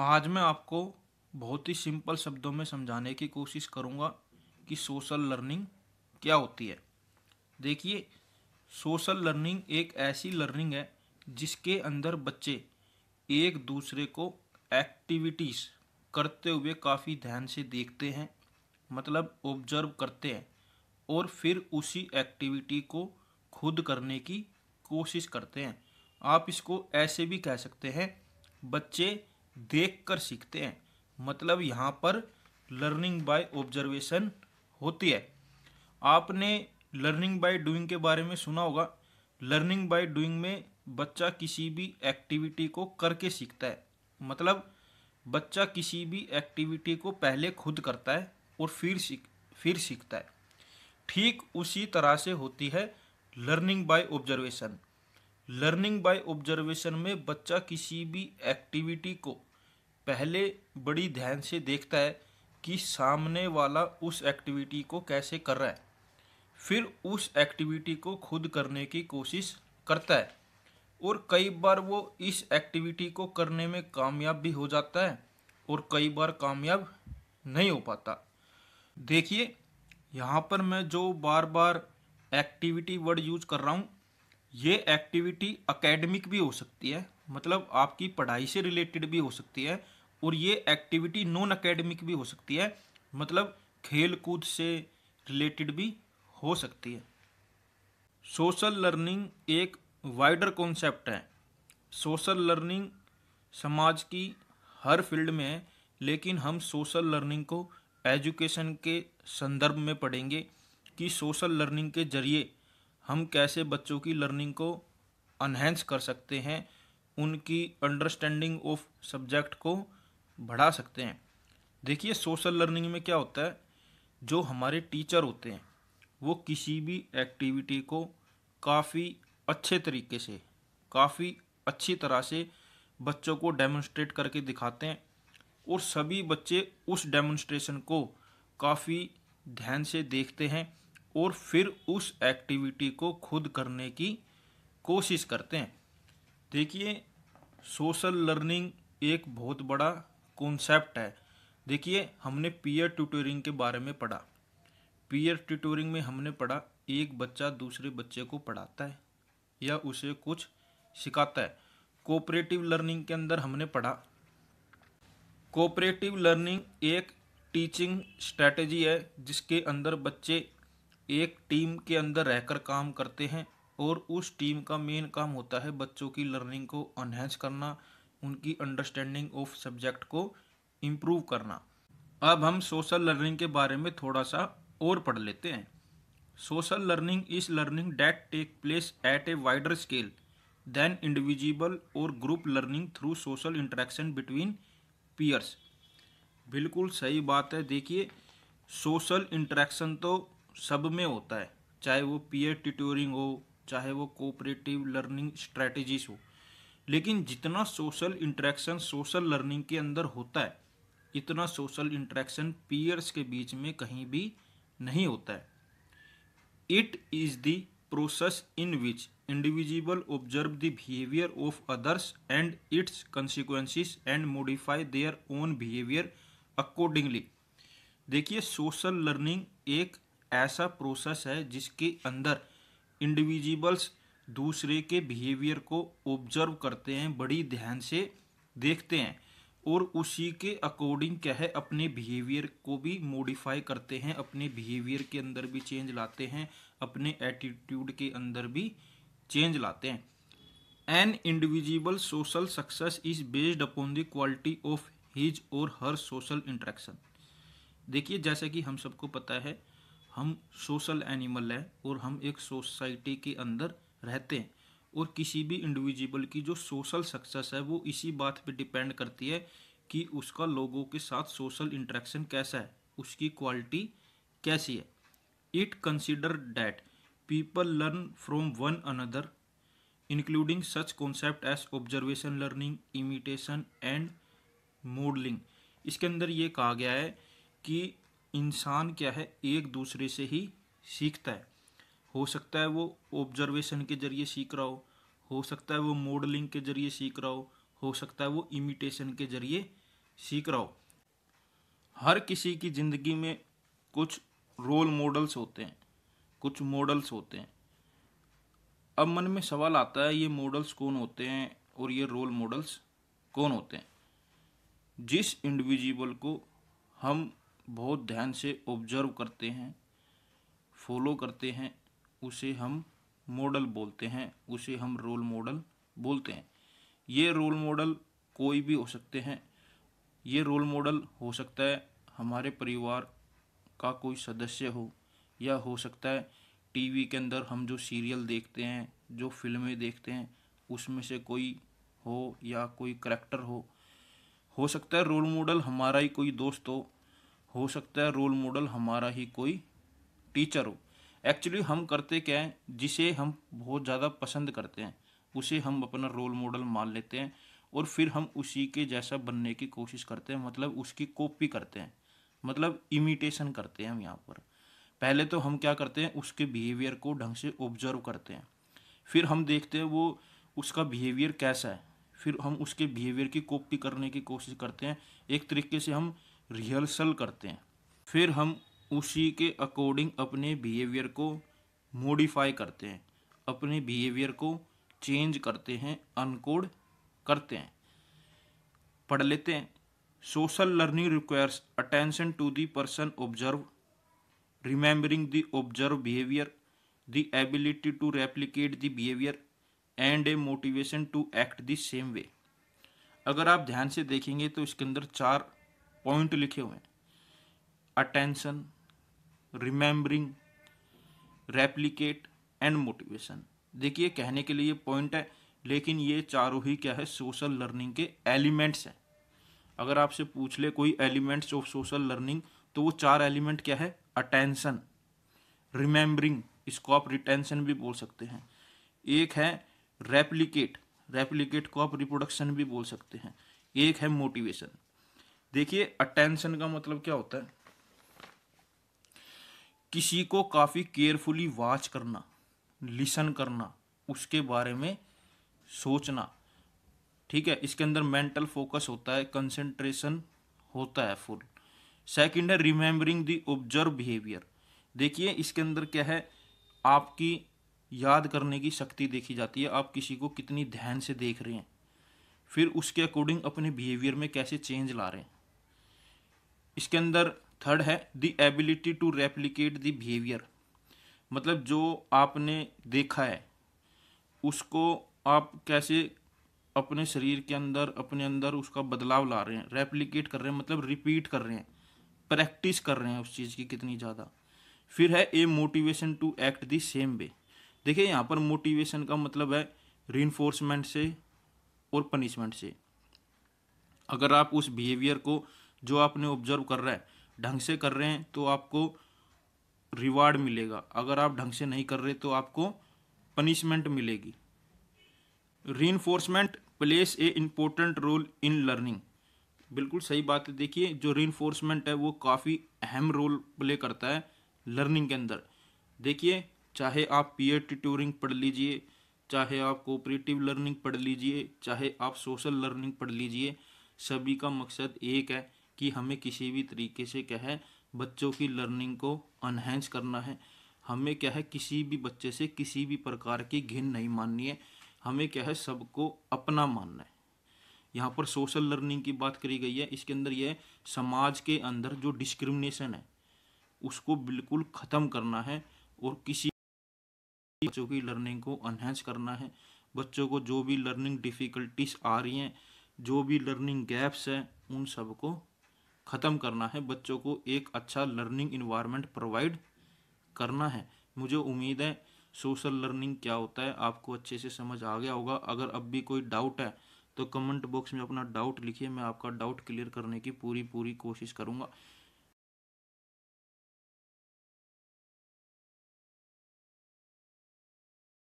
आज मैं आपको बहुत ही सिंपल शब्दों में समझाने की कोशिश करूँगा कि सोशल लर्निंग क्या होती है देखिए सोशल लर्निंग एक ऐसी लर्निंग है जिसके अंदर बच्चे एक दूसरे को एक्टिविटीज़ करते हुए काफ़ी ध्यान से देखते हैं मतलब ऑब्जर्व करते हैं और फिर उसी एक्टिविटी को खुद करने की कोशिश करते हैं आप इसको ऐसे भी कह सकते हैं बच्चे देख कर सीखते हैं मतलब यहाँ पर लर्निंग बाय ऑब्जर्वेशन होती है आपने लर्निंग बाय डूइंग के बारे में सुना होगा लर्निंग बाय डूइंग में बच्चा किसी भी एक्टिविटी को करके सीखता है मतलब बच्चा किसी भी एक्टिविटी को पहले खुद करता है और फिर सीख फिर सीखता है ठीक उसी तरह से होती है learning by observation learning by observation में बच्चा किसी भी एक्टिविटी को पहले बड़ी ध्यान से देखता है कि सामने वाला उस एक्टिविटी को कैसे कर रहा है फिर उस एक्टिविटी को खुद करने की कोशिश करता है और कई बार वो इस एक्टिविटी को करने में कामयाब भी हो जाता है और कई बार कामयाब नहीं हो पाता देखिए यहाँ पर मैं जो बार बार एक्टिविटी वर्ड यूज कर रहा हूँ ये एक्टिविटी अकेडमिक भी हो सकती है मतलब आपकी पढ़ाई से रिलेटेड भी हो सकती है और ये एक्टिविटी नॉन अकेडमिक भी हो सकती है मतलब खेल कूद से रिलेटेड भी हो सकती है सोशल लर्निंग एक वाइडर कॉन्सेप्ट है सोशल लर्निंग समाज की हर फील्ड में है लेकिन हम सोशल लर्निंग को एजुकेशन के संदर्भ में पढ़ेंगे कि सोशल लर्निंग के जरिए हम कैसे बच्चों की लर्निंग को अनहेंस कर सकते हैं उनकी अंडरस्टैंडिंग ऑफ सब्जेक्ट को बढ़ा सकते हैं देखिए सोशल लर्निंग में क्या होता है जो हमारे टीचर होते हैं वो किसी भी एक्टिविटी को काफ़ी अच्छे तरीके से काफ़ी अच्छी तरह से बच्चों को डेमोन्स्ट्रेट करके दिखाते हैं और सभी बच्चे उस डेमोन्स्ट्रेशन को काफ़ी ध्यान से देखते हैं और फिर उस एक्टिविटी को खुद करने की कोशिश करते हैं देखिए सोशल लर्निंग एक बहुत बड़ा कॉन्सेप्ट है देखिए हमने पीयर ट्यूटोरिंग के बारे में पढ़ा पीयर ट्यूटोरिंग में हमने पढ़ा एक बच्चा दूसरे बच्चे को पढ़ाता है या उसे कुछ सिखाता है कोऑपरेटिव लर्निंग के अंदर हमने पढ़ा कोऑपरेटिव लर्निंग एक टीचिंग स्ट्रेटजी है जिसके अंदर बच्चे एक टीम के अंदर रहकर काम करते हैं और उस टीम का मेन काम होता है बच्चों की लर्निंग को अनहेंस करना उनकी अंडरस्टैंडिंग ऑफ सब्जेक्ट को इम्प्रूव करना अब हम सोशल लर्निंग के बारे में थोड़ा सा और पढ़ लेते हैं social learning is learning that take place at a wider scale than individual और group learning through social interaction between peers बिल्कुल सही बात है देखिए सोशल इंटरेक्शन तो सब में होता है चाहे वो पीयर ट्यूटोरिंग हो चाहे वो कोऑपरेटिव लर्निंग स्ट्रेटजीज हो लेकिन जितना सोशल इंट्रैक्शन सोशल लर्निंग के अंदर होता है इतना सोशल इंट्रैक्शन पीयर्स के बीच में कहीं भी नहीं होता है it is the process in which individual observe the behaviour of others and its consequences and modify their own behaviour accordingly देखिए सोशल लर्निंग एक ऐसा प्रोसेस है जिसके अंदर इंडिविजुअल्स दूसरे के बिहेवियर को ऑब्जर्व करते हैं बड़ी ध्यान से देखते हैं और उसी के अकॉर्डिंग क्या है अपने बिहेवियर को भी मॉडिफाई करते हैं अपने बिहेवियर के अंदर भी चेंज लाते हैं अपने एटीट्यूड के अंदर भी चेंज लाते हैं an individual social success is based upon the quality of his और हर सोशल इंट्रैक्शन देखिए जैसा कि हम सबको पता है हम सोशल एनिमल हैं और हम एक सोसाइटी के अंदर रहते हैं और किसी भी इंडिविजुअल की जो सोशल सक्सेस है वो इसी बात पे डिपेंड करती है कि उसका लोगों के साथ सोशल इंट्रैक्शन कैसा है उसकी क्वालिटी कैसी है it consider that people learn from one another including such concept as observation learning imitation and modelling इसके अंदर ये कहा गया है कि इंसान क्या है एक दूसरे से ही सीखता है हो सकता है वो ऑब्जर्वेशन के जरिए सीख रहा हो हो सकता है वो मॉडलिंग के जरिए सीख रहा हो हो सकता है वो इमिटेशन के जरिए सीख रहा हो हर किसी की ज़िंदगी में कुछ रोल मॉडल्स होते हैं कुछ मॉडल्स होते हैं अब मन में सवाल आता है ये मॉडल्स कौन होते हैं और ये रोल मॉडल्स कौन होते हैं जिस इंडिविजुअल को हम बहुत ध्यान से ऑब्जर्व करते हैं फॉलो करते हैं उसे हम मॉडल बोलते हैं उसे हम रोल मॉडल बोलते हैं ये रोल मॉडल कोई भी हो सकते हैं ये रोल मॉडल हो सकता है हमारे परिवार का कोई सदस्य हो या हो सकता है टीवी के अंदर हम जो सीरियल देखते हैं जो फिल्में देखते हैं उसमें से कोई हो या कोई करैक्टर हो हो सकता है रोल मॉडल हमारा ही कोई दोस्त हो हो सकता है रोल मॉडल हमारा ही कोई टीचर हो एक्चुअली हम करते क्या हैं जिसे हम बहुत ज़्यादा पसंद करते हैं उसे हम अपना रोल मॉडल मान लेते हैं और फिर हम उसी के जैसा बनने की कोशिश करते हैं मतलब उसकी कॉपी करते हैं मतलब इमिटेशन करते हैं हम यहाँ पर पहले तो हम क्या करते हैं उसके बिहेवियर को ढंग से ऑब्जर्व करते हैं फिर हम देखते हैं वो उसका बिहेवियर कैसा है फिर हम उसके बिहेवियर की कॉपी करने की कोशिश करते हैं एक तरीके से हम रिहर्सल करते हैं फिर हम उसी के अकॉर्डिंग अपने बिहेवियर को मॉडिफाई करते हैं अपने बिहेवियर को चेंज करते हैं अनकोड करते हैं पढ़ लेते हैं social learning requires attention to the person observe remembering the observe behaviour the ability to replicate the behaviour and a motivation to act the same way अगर आप ध्यान से देखेंगे तो इसके अंदर चार पॉइंट लिखे हुए हैं attention remembering replicate and motivation देखिए कहने के लिए पॉइंट है लेकिन ये चारों ही क्या है सोशल लर्निंग के एलिमेंट्स हैं अगर आपसे पूछ ले कोई एलिमेंट्स ऑफ सोशल लर्निंग तो वो चार एलिमेंट क्या है अटेंशन रिमेंबरिंग इसको आप रिटेंशन भी बोल सकते हैं एक है रेप्लीकेट रेप्लीकेट को आप रिप्रोडक्शन भी बोल सकते हैं एक है मोटिवेशन देखिए अटेंशन का मतलब क्या होता है किसी को काफ़ी केयरफुली वॉच करना लिसन करना उसके बारे में सोचना ठीक है इसके अंदर मेंटल फोकस होता है कंसंट्रेशन होता है फुल सेकंड है रिमेम्बरिंग दी ऑब्जर्व बिहेवियर देखिए इसके अंदर क्या है आपकी याद करने की शक्ति देखी जाती है आप किसी को कितनी ध्यान से देख रहे हैं फिर उसके अकॉर्डिंग अपने बिहेवियर में कैसे चेंज ला रहे हैं इसके अंदर थर्ड है the ability to replicate the behaviour मतलब जो आपने देखा है उसको आप कैसे अपने शरीर के अंदर अपने अंदर उसका बदलाव ला रहे हैं रेप्लीकेट कर रहे हैं मतलब रिपीट कर रहे हैं प्रैक्टिस कर रहे हैं उस चीज़ की कितनी ज़्यादा फिर है a motivation to act the same way देखिए यहाँ पर मोटिवेशन का मतलब है री से और पनिशमेंट से अगर आप उस बिहेवियर को जो आपने ऑब्जर्व कर रहा है ढंग से कर रहे हैं तो आपको रिवार्ड मिलेगा अगर आप ढंग से नहीं कर रहे तो आपको पनिशमेंट मिलेगी enforcement place a important role in learning बिल्कुल सही बात है देखिए जो रीइन्फोर्समेंट है वो काफ़ी अहम रोल प्ले करता है लर्निंग के अंदर देखिए चाहे आप पी पीयर ट्यूटोरिंग पढ़ लीजिए चाहे आप कोऑपरेटिव लर्निंग पढ़ लीजिए चाहे आप सोशल लर्निंग पढ़ लीजिए सभी का मकसद एक है कि हमें किसी भी तरीके से क्या है बच्चों की लर्निंग को अनहेंस करना है हमें क्या है किसी भी बच्चे से किसी भी प्रकार की घिन नहीं माननी है हमें क्या है सबको अपना मानना है यहाँ पर सोशल लर्निंग की बात करी गई है इसके अंदर यह समाज के अंदर जो डिस्क्रिमिनेशन है उसको बिल्कुल ख़त्म करना है और किसी बच्चों की लर्निंग को अनहेंस करना है बच्चों को जो भी लर्निंग डिफ़िकल्टीज आ रही हैं जो भी लर्निंग गैप्स हैं उन सबको ख़त्म करना है बच्चों को एक अच्छा लर्निंग इन्वायरमेंट प्रोवाइड करना है मुझे उम्मीद है सोशल लर्निंग क्या होता है आपको अच्छे से समझ आ गया होगा अगर अब भी कोई डाउट है तो कमेंट बॉक्स में अपना डाउट लिखिए मैं आपका डाउट क्लियर करने की पूरी पूरी कोशिश करूँगा